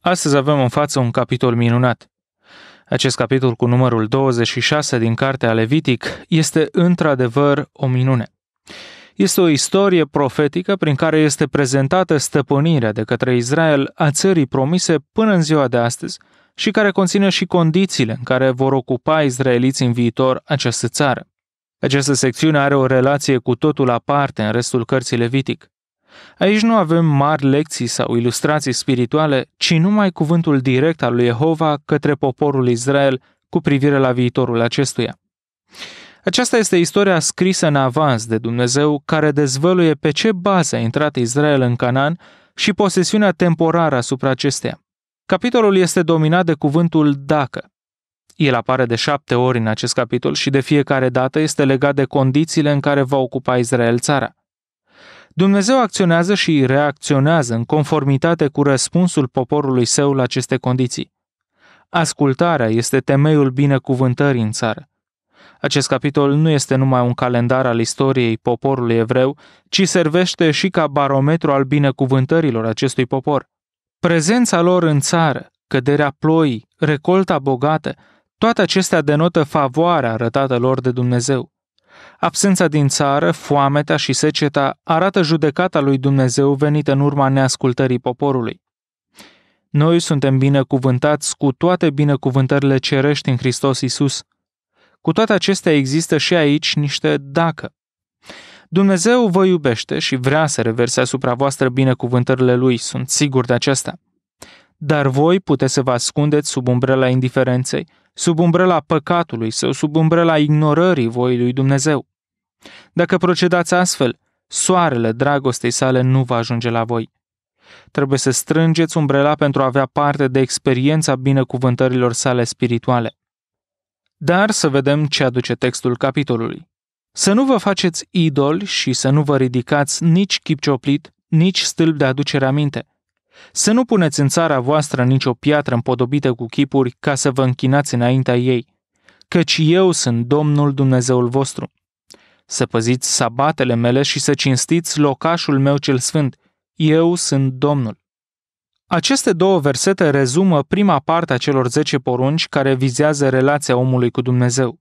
Astăzi avem în față un capitol minunat. Acest capitol cu numărul 26 din cartea Levitic este într-adevăr o minune. Este o istorie profetică prin care este prezentată stăpânirea de către Israel a țării promise până în ziua de astăzi și care conține și condițiile în care vor ocupa izraeliții în viitor această țară. Această secțiune are o relație cu totul aparte în restul cărții Levitic. Aici nu avem mari lecții sau ilustrații spirituale, ci numai cuvântul direct al lui Jehova către poporul Israel cu privire la viitorul acestuia. Aceasta este istoria scrisă în avans de Dumnezeu care dezvăluie pe ce bază a intrat Israel în Canaan și posesiunea temporară asupra acesteia. Capitolul este dominat de cuvântul dacă. El apare de șapte ori în acest capitol și de fiecare dată este legat de condițiile în care va ocupa Israel țara. Dumnezeu acționează și reacționează în conformitate cu răspunsul poporului său la aceste condiții. Ascultarea este temeiul binecuvântării în țară. Acest capitol nu este numai un calendar al istoriei poporului evreu, ci servește și ca barometru al binecuvântărilor acestui popor. Prezența lor în țară, căderea ploii, recolta bogată, toate acestea denotă favoarea arătată lor de Dumnezeu. Absența din țară, foamea și seceta arată judecata lui Dumnezeu venită în urma neascultării poporului. Noi suntem binecuvântați cu toate binecuvântările cerești în Hristos Isus. Cu toate acestea există și aici niște dacă. Dumnezeu vă iubește și vrea să reverse asupra voastră binecuvântările Lui, sunt sigur de aceasta. Dar voi puteți să vă ascundeți sub umbrela indiferenței, sub umbrela păcatului sau sub umbrela ignorării voii lui Dumnezeu. Dacă procedați astfel, soarele dragostei sale nu va ajunge la voi. Trebuie să strângeți umbrela pentru a avea parte de experiența binecuvântărilor sale spirituale. Dar să vedem ce aduce textul capitolului. Să nu vă faceți idoli și să nu vă ridicați nici chip cioplit, nici stâlp de aducere aminte – să nu puneți în țara voastră nicio piatră împodobită cu chipuri ca să vă închinați înaintea ei, căci eu sunt Domnul Dumnezeul vostru. Să păziți sabatele mele și să cinstiți locașul meu cel sfânt. Eu sunt Domnul. Aceste două versete rezumă prima parte a celor 10 porunci care vizează relația omului cu Dumnezeu.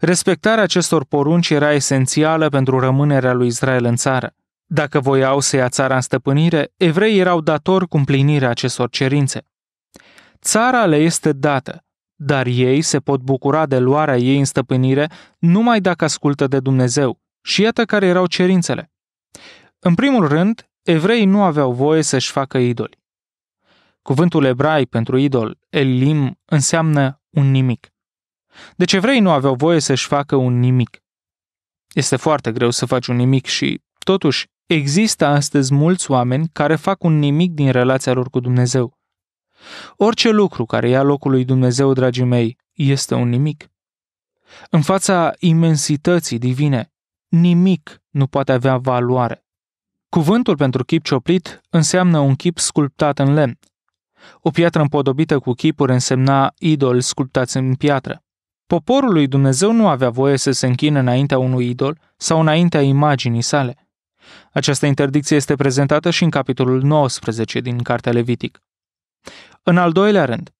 Respectarea acestor porunci era esențială pentru rămânerea lui Israel în țară. Dacă voiau să ia țara în stăpânire, evrei erau datori cu împlinirea acestor cerințe. Țara le este dată, dar ei se pot bucura de luarea ei în stăpânire numai dacă ascultă de Dumnezeu. Și iată care erau cerințele. În primul rând, evreii nu aveau voie să-și facă idoli. Cuvântul ebrai pentru idol, elim, înseamnă un nimic. Deci evrei nu aveau voie să-și facă un nimic. Este foarte greu să faci un nimic și, totuși, Există astăzi mulți oameni care fac un nimic din relația lor cu Dumnezeu. Orice lucru care ia locul lui Dumnezeu, dragii mei, este un nimic. În fața imensității divine, nimic nu poate avea valoare. Cuvântul pentru chip cioplit înseamnă un chip sculptat în lemn. O piatră împodobită cu chipuri însemna idol sculptați în piatră. Poporul lui Dumnezeu nu avea voie să se închină înaintea unui idol sau înaintea imaginii sale. Această interdicție este prezentată și în capitolul 19 din Cartea Levitic. În al doilea rând,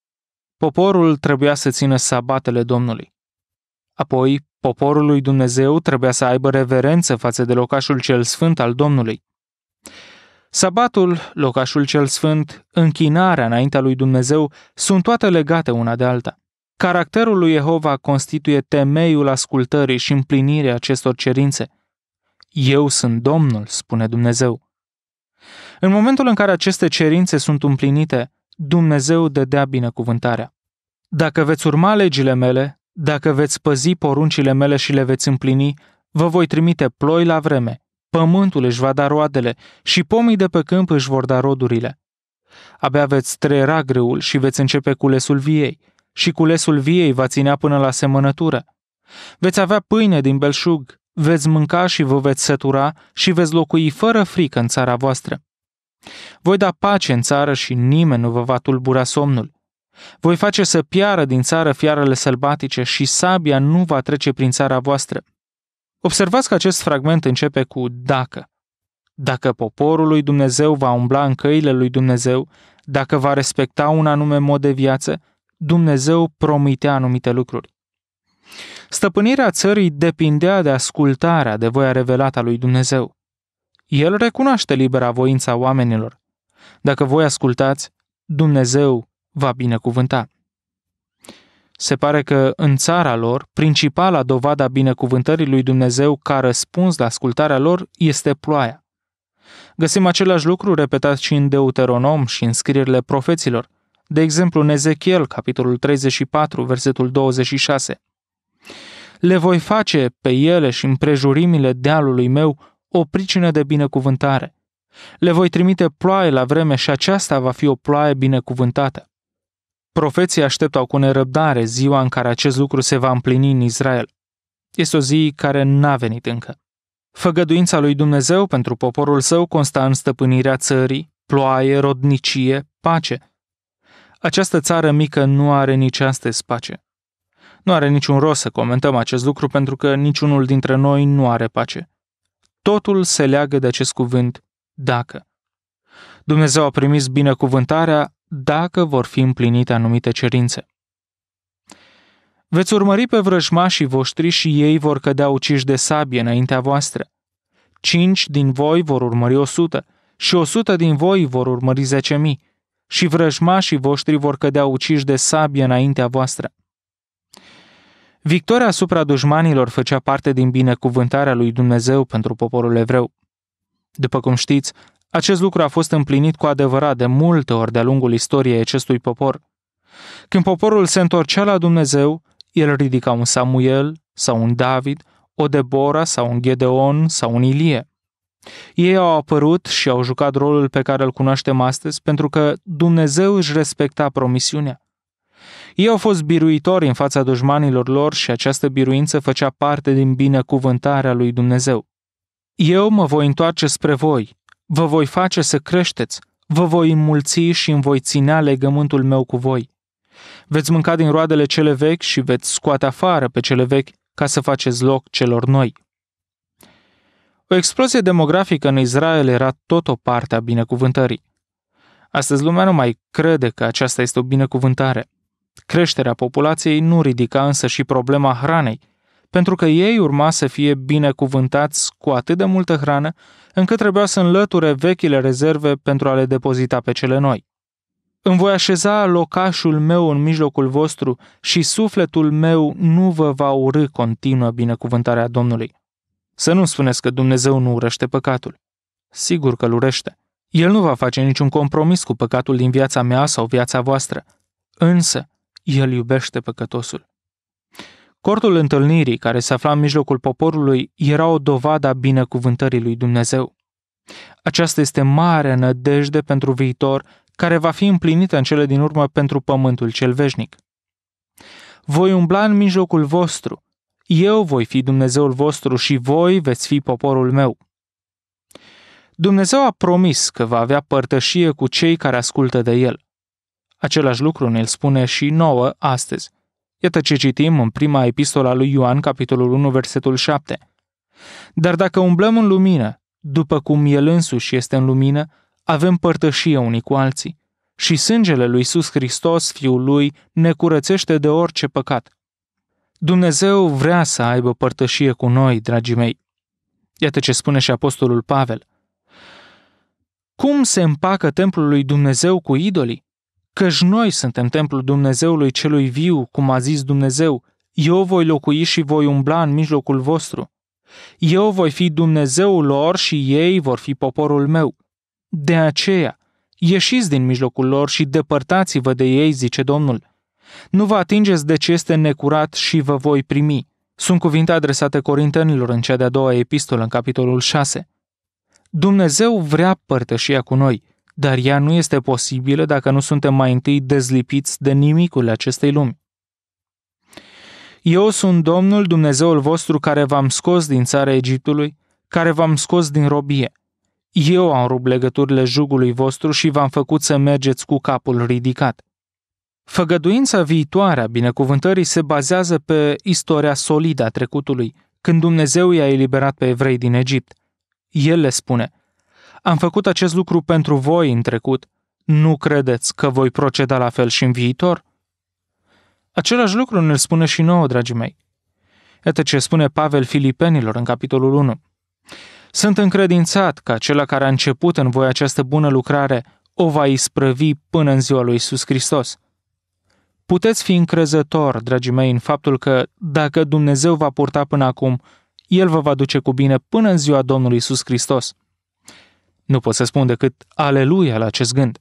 poporul trebuia să țină sabatele Domnului. Apoi, poporul lui Dumnezeu trebuia să aibă reverență față de locașul cel sfânt al Domnului. Sabatul, locașul cel sfânt, închinarea înaintea lui Dumnezeu sunt toate legate una de alta. Caracterul lui Jehova constituie temeiul ascultării și împlinirii acestor cerințe – eu sunt Domnul, spune Dumnezeu. În momentul în care aceste cerințe sunt împlinite, Dumnezeu dădea binecuvântarea. Dacă veți urma legile mele, dacă veți păzi poruncile mele și le veți împlini, vă voi trimite ploi la vreme, pământul își va da roadele și pomii de pe câmp își vor da rodurile. Abia veți trăiera greul și veți începe culesul viei, și culesul viei va ținea până la semănătură. Veți avea pâine din belșug, veți mânca și vă veți sătura și veți locui fără frică în țara voastră. Voi da pace în țară și nimeni nu vă va tulbura somnul. Voi face să piară din țară fiarele sălbatice și sabia nu va trece prin țara voastră. Observați că acest fragment începe cu dacă. Dacă poporul lui Dumnezeu va umbla în căile lui Dumnezeu, dacă va respecta un anume mod de viață, Dumnezeu promitea anumite lucruri. Stăpânirea țării depindea de ascultarea de voia revelată a lui Dumnezeu. El recunoaște libera voința oamenilor. Dacă voi ascultați, Dumnezeu va binecuvânta. Se pare că în țara lor, principala dovada binecuvântării lui Dumnezeu ca răspuns la ascultarea lor este ploaia. Găsim același lucru repetat și în Deuteronom și în scrierile profeților, de exemplu în Ezechiel, capitolul 34, versetul 26 le voi face pe ele și împrejurimile dealului meu o pricină de binecuvântare. Le voi trimite ploaie la vreme și aceasta va fi o ploaie binecuvântată. Profeții așteptau cu nerăbdare ziua în care acest lucru se va împlini în Israel. Este o zi care n-a venit încă. Făgăduința lui Dumnezeu pentru poporul său consta în stăpânirea țării, ploaie, rodnicie, pace. Această țară mică nu are nici astăzi pace. Nu are niciun rost să comentăm acest lucru pentru că niciunul dintre noi nu are pace. Totul se leagă de acest cuvânt, dacă. Dumnezeu a primit binecuvântarea dacă vor fi împlinite anumite cerințe. Veți urmări pe vrăjmașii voștri și ei vor cădea uciși de sabie înaintea voastră. Cinci din voi vor urmări o sută și o sută din voi vor urmări zece mii și vrăjmașii voștri vor cădea uciși de sabie înaintea voastră. Victoria asupra dușmanilor făcea parte din binecuvântarea lui Dumnezeu pentru poporul evreu. După cum știți, acest lucru a fost împlinit cu adevărat de multe ori de-a lungul istoriei acestui popor. Când poporul se întorcea la Dumnezeu, el ridica un Samuel sau un David, o Deborah sau un Gedeon sau un Ilie. Ei au apărut și au jucat rolul pe care îl cunoaștem astăzi pentru că Dumnezeu își respecta promisiunea. Ei au fost biruitori în fața dușmanilor lor și această biruință făcea parte din binecuvântarea lui Dumnezeu. Eu mă voi întoarce spre voi, vă voi face să creșteți, vă voi înmulți și îmi voi ținea legământul meu cu voi. Veți mânca din roadele cele vechi și veți scoate afară pe cele vechi ca să faceți loc celor noi. O explozie demografică în Israel era tot o parte a binecuvântării. Astăzi lumea nu mai crede că aceasta este o binecuvântare. Creșterea populației nu ridica însă și problema hranei, pentru că ei urma să fie binecuvântați cu atât de multă hrană, încât trebuia să înlăture vechile rezerve pentru a le depozita pe cele noi. Îmi voi așeza locașul meu în mijlocul vostru și sufletul meu nu vă va urâ continuă binecuvântarea Domnului. Să nu spuneți că Dumnezeu nu urăște păcatul. Sigur că îl urăște. El nu va face niciun compromis cu păcatul din viața mea sau viața voastră. Însă, el iubește păcătosul. Cortul întâlnirii, care se afla în mijlocul poporului, era o dovadă a binecuvântării lui Dumnezeu. Aceasta este mare nădejde pentru viitor, care va fi împlinită în cele din urmă pentru pământul cel veșnic. Voi umbla în mijlocul vostru, eu voi fi Dumnezeul vostru și voi veți fi poporul meu. Dumnezeu a promis că va avea părtășie cu cei care ascultă de el. Același lucru ne-l spune și nouă astăzi. Iată ce citim în prima epistola lui Ioan, capitolul 1, versetul 7. Dar dacă umblăm în lumină, după cum El însuși este în lumină, avem părtășie unii cu alții. Și sângele lui Iisus Hristos, Fiul Lui, ne curățește de orice păcat. Dumnezeu vrea să aibă părtășie cu noi, dragii mei. Iată ce spune și Apostolul Pavel. Cum se împacă templul lui Dumnezeu cu idolii? căci noi suntem templul Dumnezeului celui viu, cum a zis Dumnezeu, eu voi locui și voi umbla în mijlocul vostru. Eu voi fi Dumnezeul lor și ei vor fi poporul meu. De aceea, ieșiți din mijlocul lor și depărtați-vă de ei, zice Domnul. Nu vă atingeți de ce este necurat și vă voi primi. Sunt cuvinte adresate Corintenilor în cea de-a doua epistolă, în capitolul 6. Dumnezeu vrea părtășia cu noi – dar ea nu este posibilă dacă nu suntem mai întâi dezlipiți de nimicul acestei lumi. Eu sunt Domnul Dumnezeul vostru care v-am scos din țara Egiptului, care v-am scos din robie. Eu am rupt legăturile jugului vostru și v-am făcut să mergeți cu capul ridicat. Făgăduința viitoare a binecuvântării se bazează pe istoria solidă a trecutului, când Dumnezeu i-a eliberat pe evrei din Egipt. El le spune – am făcut acest lucru pentru voi în trecut. Nu credeți că voi proceda la fel și în viitor? Același lucru ne spune și nouă, dragii mei. Iată ce spune Pavel Filipenilor în capitolul 1. Sunt încredințat că acela care a început în voi această bună lucrare o va isprăvi până în ziua lui Iisus Hristos. Puteți fi încrezător, dragii mei, în faptul că, dacă Dumnezeu va purta până acum, El vă va duce cu bine până în ziua Domnului Iisus Hristos. Nu pot să spun decât aleluia la acest gând.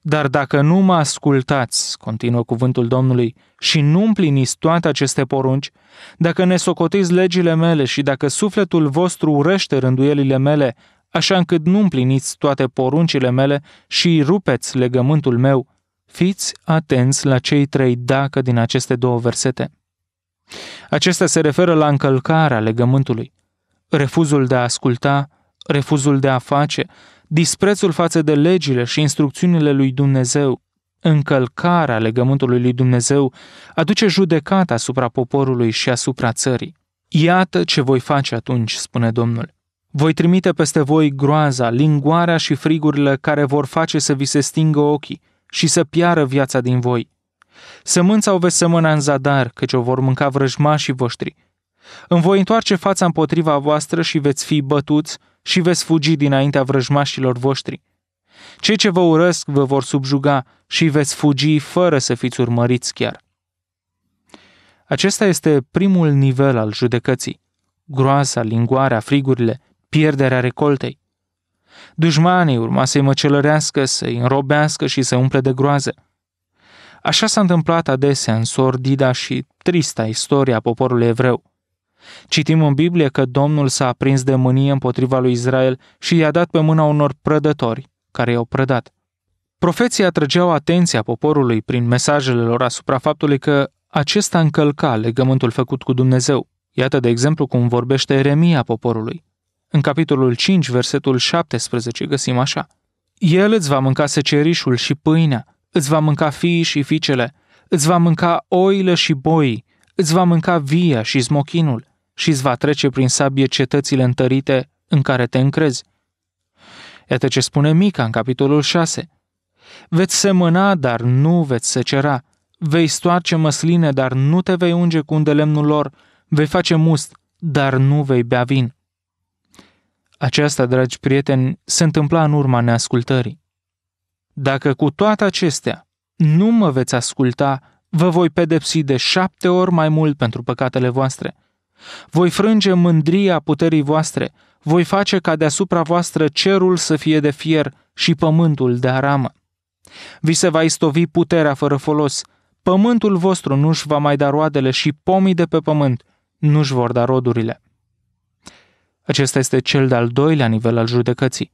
Dar dacă nu mă ascultați, continuă cuvântul Domnului, și nu împliniți toate aceste porunci, dacă ne socotiți legile mele și dacă sufletul vostru urăște rânduielile mele, așa încât nu împliniți toate poruncile mele și rupeți legământul meu, fiți atenți la cei trei dacă din aceste două versete. Acestea se referă la încălcarea legământului, refuzul de a asculta, refuzul de a face, disprețul față de legile și instrucțiunile lui Dumnezeu, încălcarea legământului lui Dumnezeu, aduce judecata asupra poporului și asupra țării. Iată ce voi face atunci, spune Domnul. Voi trimite peste voi groaza, lingoarea și frigurile care vor face să vi se stingă ochii și să piară viața din voi. Sămânța o veți sămâna în zadar, căci o vor mânca vrăjmașii voștri. Îmi voi întoarce fața împotriva voastră și veți fi bătuți, și veți fugi dinaintea vrăjmașilor voștri. Cei ce vă urăsc vă vor subjuga și veți fugi fără să fiți urmăriți chiar. Acesta este primul nivel al judecății. Groasa, lingoarea, frigurile, pierderea recoltei. Dușmanii urma să-i măcelărească, să-i înrobească și să umple de groază. Așa s-a întâmplat adesea în sordida și trista istoria poporului evreu. Citim în Biblie că Domnul s-a aprins de mânie împotriva lui Israel și i-a dat pe mâna unor prădători care i-au prădat. Profeții atrăgeau atenția poporului prin mesajele lor asupra faptului că acesta încălca legământul făcut cu Dumnezeu. Iată, de exemplu, cum vorbește Eremia poporului. În capitolul 5, versetul 17, găsim așa. El îți va mânca secerișul și pâinea, îți va mânca fiii și fiicele, îți va mânca oile și boii, îți va mânca via și smochinul, și îți va trece prin sabie cetățile întărite în care te încrezi. Iată ce spune Mica în capitolul 6. Veți semăna, dar nu veți secera. Vei stoarce măsline, dar nu te vei unge cu undelemnul lor. Vei face must, dar nu vei bea vin. Aceasta, dragi prieteni, se întâmpla în urma neascultării. Dacă cu toate acestea nu mă veți asculta, vă voi pedepsi de șapte ori mai mult pentru păcatele voastre. Voi frânge mândria puterii voastre, voi face ca deasupra voastră cerul să fie de fier și pământul de aramă. Vi se va istovi puterea fără folos, pământul vostru nu-și va mai da roadele și pomii de pe pământ nu-și vor da rodurile. Acesta este cel de-al doilea nivel al judecății.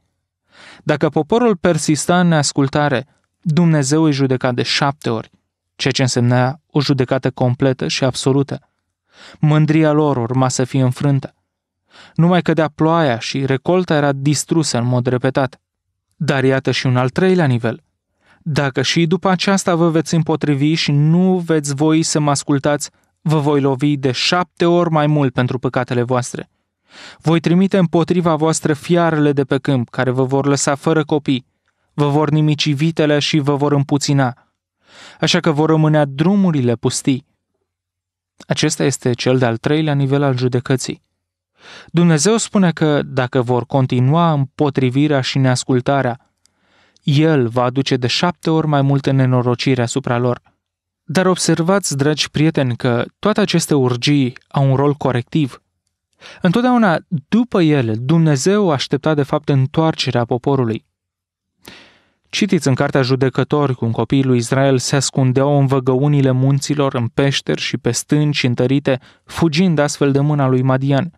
Dacă poporul persista în neascultare, Dumnezeu îi judeca de șapte ori, ceea ce însemna o judecată completă și absolută. Mândria lor urma să fie înfrântă. Numai cădea ploaia și recolta era distrusă în mod repetat. Dar iată și un al treilea nivel. Dacă și după aceasta vă veți împotrivi și nu veți voi să mă ascultați, vă voi lovi de șapte ori mai mult pentru păcatele voastre. Voi trimite împotriva voastră fiarele de pe câmp, care vă vor lăsa fără copii, vă vor nimici vitele și vă vor împuțina. Așa că vor rămânea drumurile pustii acesta este cel de-al treilea nivel al judecății. Dumnezeu spune că dacă vor continua împotrivirea și neascultarea, El va aduce de șapte ori mai multe nenorocire asupra lor. Dar observați, dragi prieteni, că toate aceste urgii au un rol corectiv. Întotdeauna, după ele, Dumnezeu aștepta de fapt întoarcerea poporului. Citiți în cartea judecători cum copiii lui Israel se ascundeau în văgăunile munților, în peșteri și pe stânci întărite, fugind astfel de mâna lui Madian.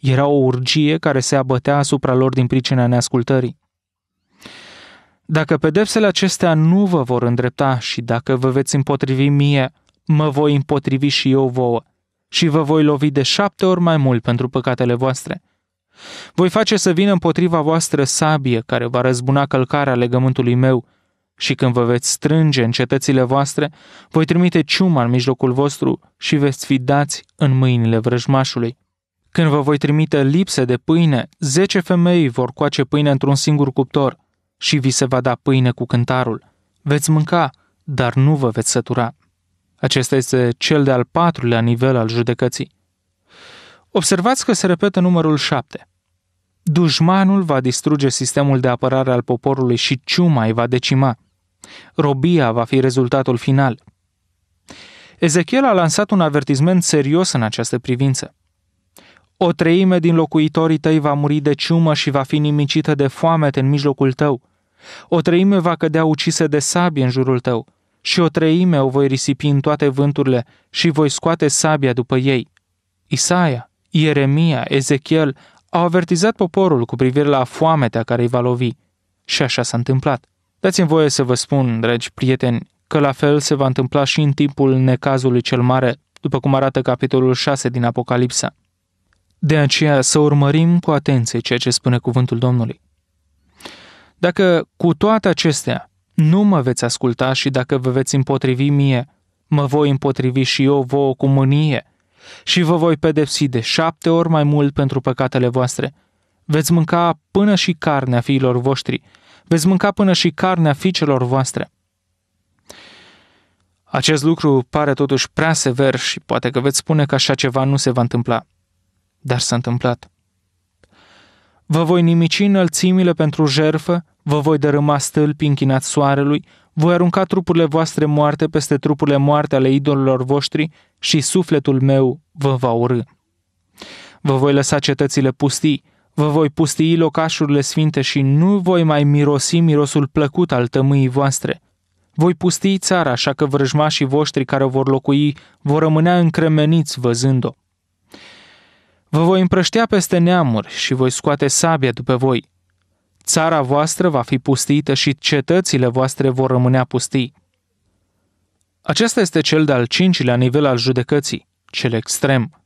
Era o urgie care se abătea asupra lor din pricina neascultării. Dacă pedepsele acestea nu vă vor îndrepta și dacă vă veți împotrivi mie, mă voi împotrivi și eu vouă și vă voi lovi de șapte ori mai mult pentru păcatele voastre – voi face să vină împotriva voastră sabie care va răzbuna călcarea legământului meu și când vă veți strânge în cetățile voastre, voi trimite ciuma în mijlocul vostru și veți fi dați în mâinile vrăjmașului. Când vă voi trimite lipse de pâine, zece femei vor coace pâine într-un singur cuptor și vi se va da pâine cu cântarul. Veți mânca, dar nu vă veți sătura. Acesta este cel de-al patrulea nivel al judecății. Observați că se repetă numărul 7. Dușmanul va distruge sistemul de apărare al poporului și ciuma îi va decima. Robia va fi rezultatul final. Ezechiel a lansat un avertisment serios în această privință. O treime din locuitorii tăi va muri de ciumă și va fi nimicită de foamete în mijlocul tău. O treime va cădea ucisă de sabie în jurul tău. Și o treime o voi risipi în toate vânturile și voi scoate sabia după ei. Isaia Ieremia, Ezechiel au avertizat poporul cu privire la foametea care îi va lovi. Și așa s-a întâmplat. Dați-mi voie să vă spun, dragi prieteni, că la fel se va întâmpla și în timpul necazului cel mare, după cum arată capitolul 6 din Apocalipsa. De aceea să urmărim cu atenție ceea ce spune cuvântul Domnului. Dacă cu toate acestea nu mă veți asculta și dacă vă veți împotrivi mie, mă voi împotrivi și eu vouă cu mânie – și vă voi pedepsi de șapte ori mai mult pentru păcatele voastre. Veți mânca până și carnea fiilor voștri, veți mânca până și carnea fiicelor voastre. Acest lucru pare totuși prea sever și poate că veți spune că așa ceva nu se va întâmpla. Dar s-a întâmplat. Vă voi nimici înălțimile pentru jerfă, vă voi dărâma stâlpi închinat soarelui, voi arunca trupurile voastre moarte peste trupurile moarte ale idolilor voștri și sufletul meu vă va urâ. Vă voi lăsa cetățile pustii, vă voi pustii locașurile sfinte și nu voi mai mirosi mirosul plăcut al tămâii voastre. Voi pustii țara, așa că vrăjmașii voștri care o vor locui vor rămânea încremeniți văzând-o. Vă voi împrăștea peste neamuri și voi scoate sabia după voi – țara voastră va fi pustită și cetățile voastre vor rămâne pustii. Acesta este cel de-al cincilea nivel al judecății, cel extrem.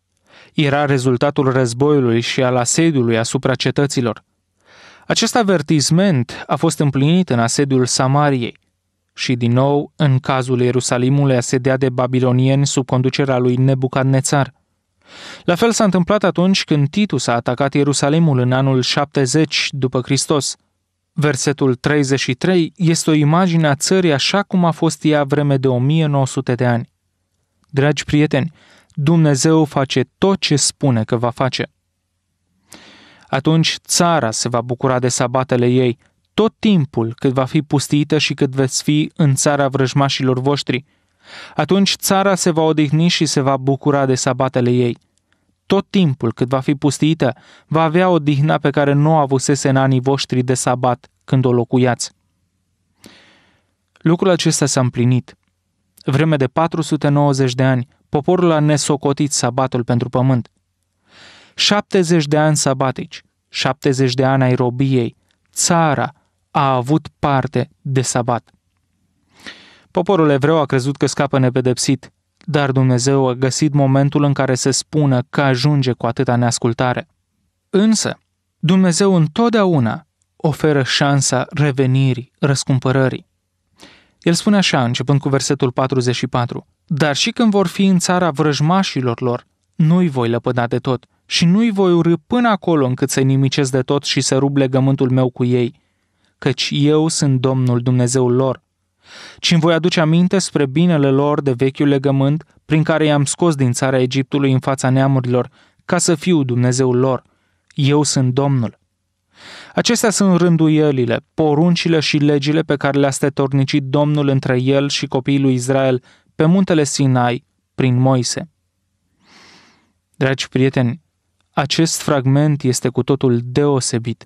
Era rezultatul războiului și al asediului asupra cetăților. Acest avertisment a fost împlinit în asediul Samariei și din nou în cazul Ierusalimului asediat de babilonieni sub conducerea lui Nebucadnețar – la fel s-a întâmplat atunci când Titus a atacat Ierusalimul în anul 70 după Hristos. Versetul 33 este o imagine a țării așa cum a fost ea vreme de 1900 de ani. Dragi prieteni, Dumnezeu face tot ce spune că va face. Atunci țara se va bucura de sabatele ei, tot timpul cât va fi pustită și cât veți fi în țara vrăjmașilor voștri – atunci țara se va odihni și se va bucura de sabatele ei. Tot timpul cât va fi pustită, va avea o dihna pe care nu o avusese în anii voștri de sabat când o locuiați. Lucrul acesta s-a împlinit. Vreme de 490 de ani, poporul a nesocotit sabatul pentru pământ. 70 de ani sabatici, 70 de ani ai robiei, țara a avut parte de sabat. Poporul evreu a crezut că scapă nepedepsit, dar Dumnezeu a găsit momentul în care se spună că ajunge cu atâta neascultare. Însă, Dumnezeu întotdeauna oferă șansa revenirii, răscumpărării. El spune așa, începând cu versetul 44, Dar și când vor fi în țara vrăjmașilor lor, nu-i voi lăpăda de tot și nu-i voi urâ până acolo încât să nimicesc de tot și să rup legământul meu cu ei, căci eu sunt Domnul Dumnezeul lor, ci îmi voi aduce aminte spre binele lor de vechiul legământ prin care i-am scos din țara Egiptului în fața neamurilor, ca să fiu Dumnezeul lor. Eu sunt Domnul. Acestea sunt rânduielile, poruncile și legile pe care le-a stătornicit Domnul între el și copiii lui Israel pe muntele Sinai, prin Moise. Dragi prieteni, acest fragment este cu totul deosebit.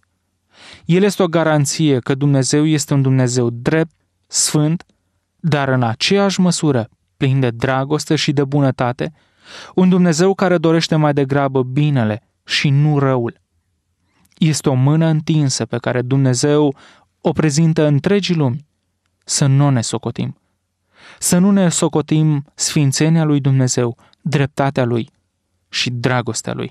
El este o garanție că Dumnezeu este un Dumnezeu drept sfânt, dar în aceeași măsură plin de dragoste și de bunătate, un Dumnezeu care dorește mai degrabă binele și nu răul. Este o mână întinsă pe care Dumnezeu o prezintă întregii lumi, să nu ne socotim. Să nu ne socotim sfințenia lui Dumnezeu, dreptatea lui și dragostea lui.